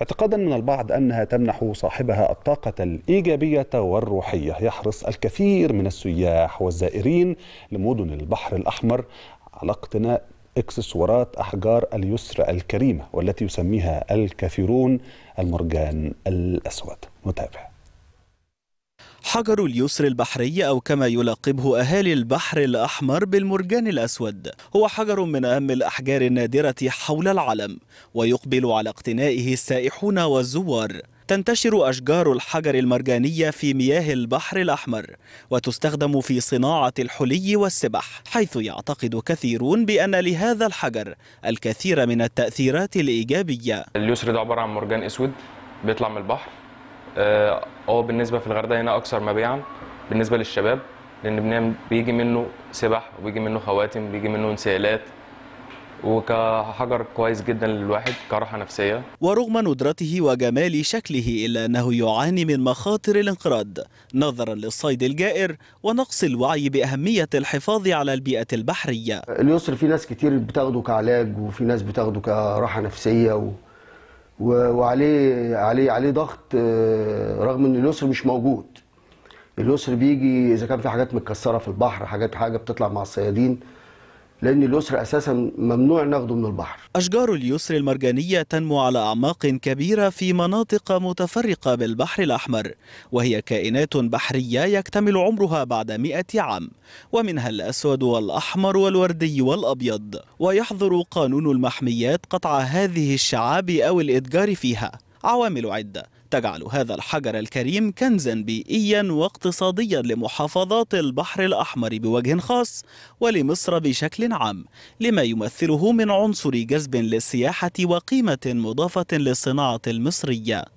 اعتقادا من البعض أنها تمنح صاحبها الطاقة الإيجابية والروحية يحرص الكثير من السياح والزائرين لمدن البحر الأحمر على اقتناء اكسسوارات أحجار اليسر الكريمة والتي يسميها الكثيرون المرجان الأسود متابعه حجر اليسر البحري أو كما يلقبه أهالي البحر الأحمر بالمرجان الأسود هو حجر من أهم الأحجار النادرة حول العالم ويقبل على اقتنائه السائحون والزوار تنتشر أشجار الحجر المرجانية في مياه البحر الأحمر وتستخدم في صناعة الحلي والسبح حيث يعتقد كثيرون بأن لهذا الحجر الكثير من التأثيرات الإيجابية اليسر ده عبارة عن مرجان أسود بيطلع من البحر آه، هو بالنسبه في الغردقه هنا اكثر مبيعا بالنسبه للشباب لان بيجي منه سبح وبيجي منه خواتم بيجي منه انسيالات وكحجر كويس جدا للواحد كراحة نفسية ورغم ندرته وجمال شكله إلا أنه يعاني من مخاطر الانقراض نظرا للصيد الجائر ونقص الوعي بأهمية الحفاظ على البيئة البحرية اليسر في ناس كتير بتاخده كعلاج وفي ناس بتاخده كراحة نفسية و... وعليه عليه عليه ضغط آه، رغم ان اليسر مش موجود اليسر بيجي اذا كان في حاجات متكسره في البحر حاجات حاجه بتطلع مع الصيادين لأن اليسر أساسا ممنوع ناخده من البحر أشجار اليسر المرجانية تنمو على أعماق كبيرة في مناطق متفرقة بالبحر الأحمر وهي كائنات بحرية يكتمل عمرها بعد مئة عام ومنها الأسود والأحمر والوردي والأبيض ويحظر قانون المحميات قطع هذه الشعاب أو الإتجار فيها عوامل عدة تجعل هذا الحجر الكريم كنزا بيئيا واقتصاديا لمحافظات البحر الأحمر بوجه خاص ولمصر بشكل عام لما يمثله من عنصر جذب للسياحة وقيمة مضافة للصناعة المصرية